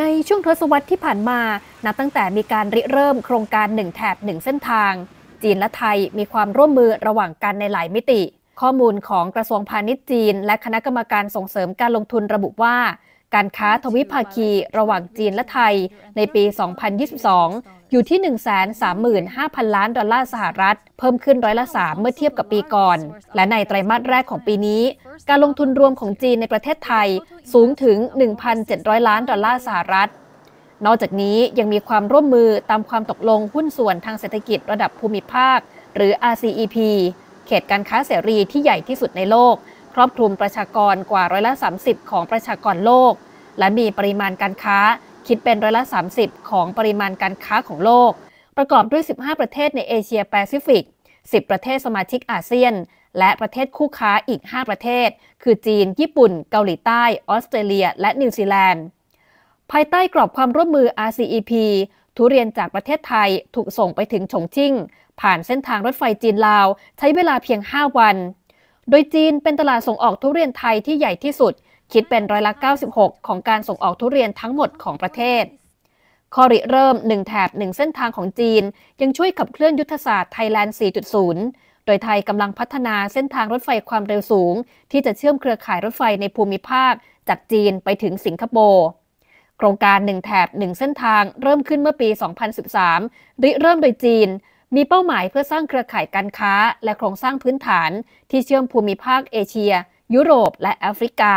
ในช่วงทศวรรษที่ผ่านมา นับตั้งแต่มีการริเริ่มโครงการ 1แถบ 1 เส้นทาง จีนและไทยมีความร่วมมือระหว่างกันในหลายมิติ ข้อมูลของกระทรวงพาณิชย์จีนและคณะกรรมการส่งเสริมการลงทุนระบุว่าการค้าทวิภาคีระหว่างจีนและไทยในปี 2022 อยู่ที่ 135,000 ล้านดอลลาร์สหรัฐ เพิ่มขึ้นร้อยละ 3 เมื่อเทียบกับปีก่อน และในไตรมาสแรกของปีนี้ การลงทุนรวมของจีนในประเทศไทยสูงถึง 1,700 ล้านดอลลาร์สหรัฐ นอกจากนี้ยังมีความร่วมมือตามความตกลงหุ้นส่วนทางเศรษฐกิจระดับภูมิภาค หรือ RCEP เขตการค้าเสรีที่ใหญ่ที่สุดในโลกครอบคลุมประชากรกว่าร้อยละ30 ของประชากรโลก และมีปริมาณการค้าคิดเป็นร้อยละ30 ของปริมาณการค้าของโลก ประกอบด้วย 15 ประเทศในเอเชียแปซิฟิก 10 ประเทศสมาชิกอาเซียน และประเทศคู่ค้าอีก 5 ประเทศ คือจีน ญี่ปุ่น เกาหลีใต้ ออสเตรเลีย และนิวซีแลนด์ภายใต้กรอบความร่วมมือ RCEP ทุเรียนจากประเทศไทยถูกส่งไปถึงฉงชิ่งผ่านเส้นทางรถไฟจีนลาว ใช้เวลาเพียง 5 วันโดยจีนเป็นตลาดส่งออกทุเรียนไทยที่ใหญ่ที่สุด คิดเป็นร้อยละ 96 ของการส่งออกทุเรียนทั้งหมดของประเทศ คอริเริ่ม 1 แถบ 1 เส้นทางของจีน ยังช่วยขับเคลื่อนยุทธศาสตร์ไทยแลนด์4.0 โดยไทยกำลังพัฒนาเส้นทางรถไฟความเร็วสูง ที่จะเชื่อมเครือข่ายรถไฟในภูมิภาคจากจีนไปถึงสิงคโปร์ โครงการ1แถบ1 เส้นทางเริ่มขึ้นเมื่อปี 2013 ริเริ่มโดยจีนมีเป้าหมายเพื่อสร้างเครือข่ายการค้าและโครงสร้างพื้นฐานที่เชื่อมภูมิภาคเอเชีย ยุโรปและแอฟริกา